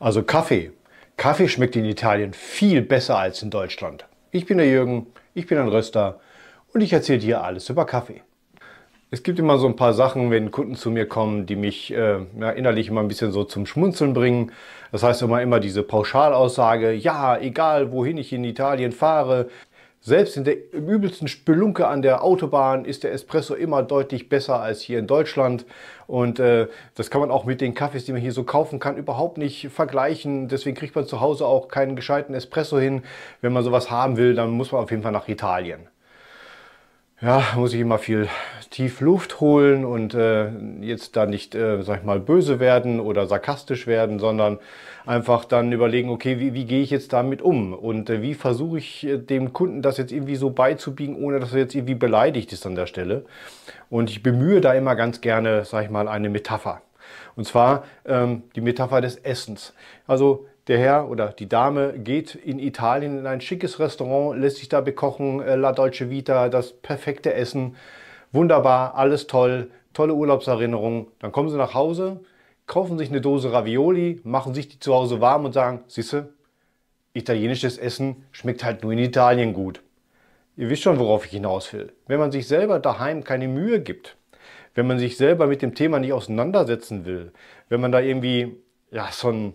Also Kaffee. Kaffee schmeckt in Italien viel besser als in Deutschland. Ich bin der Jürgen, ich bin ein Röster und ich erzähle dir alles über Kaffee. Es gibt immer so ein paar Sachen, wenn Kunden zu mir kommen, die mich äh, ja, innerlich immer ein bisschen so zum Schmunzeln bringen. Das heißt immer immer diese Pauschalaussage, ja, egal wohin ich in Italien fahre, selbst in der übelsten Spelunke an der Autobahn ist der Espresso immer deutlich besser als hier in Deutschland. Und äh, das kann man auch mit den Kaffees, die man hier so kaufen kann, überhaupt nicht vergleichen. Deswegen kriegt man zu Hause auch keinen gescheiten Espresso hin. Wenn man sowas haben will, dann muss man auf jeden Fall nach Italien ja, muss ich immer viel tief Luft holen und äh, jetzt da nicht, äh, sag ich mal, böse werden oder sarkastisch werden, sondern einfach dann überlegen, okay, wie, wie gehe ich jetzt damit um und äh, wie versuche ich äh, dem Kunden das jetzt irgendwie so beizubiegen, ohne dass er jetzt irgendwie beleidigt ist an der Stelle. Und ich bemühe da immer ganz gerne, sag ich mal, eine Metapher. Und zwar ähm, die Metapher des Essens. Also der Herr oder die Dame geht in Italien in ein schickes Restaurant, lässt sich da bekochen, äh, La Dolce Vita, das perfekte Essen. Wunderbar, alles toll, tolle Urlaubserinnerungen. Dann kommen sie nach Hause, kaufen sich eine Dose Ravioli, machen sich die zu Hause warm und sagen, siehste, italienisches Essen schmeckt halt nur in Italien gut. Ihr wisst schon, worauf ich hinaus will. Wenn man sich selber daheim keine Mühe gibt, wenn man sich selber mit dem Thema nicht auseinandersetzen will, wenn man da irgendwie ja, so ein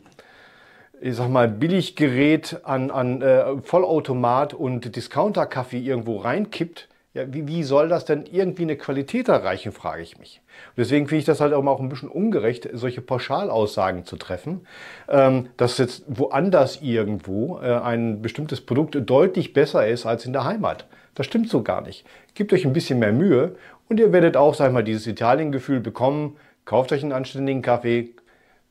ich sag mal, Billiggerät an, an äh, Vollautomat und Discounter-Kaffee irgendwo reinkippt, ja, wie, wie soll das denn irgendwie eine Qualität erreichen, frage ich mich. Und deswegen finde ich das halt auch mal auch ein bisschen ungerecht, solche Pauschalaussagen zu treffen, ähm, dass jetzt woanders irgendwo äh, ein bestimmtes Produkt deutlich besser ist als in der Heimat. Das stimmt so gar nicht. Gebt euch ein bisschen mehr Mühe und ihr werdet auch, sag ich mal, dieses Italien-Gefühl bekommen. Kauft euch einen anständigen Kaffee,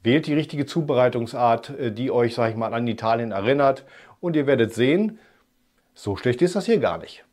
Wählt die richtige Zubereitungsart, äh, die euch, sag ich mal, an Italien erinnert und ihr werdet sehen, so schlecht ist das hier gar nicht.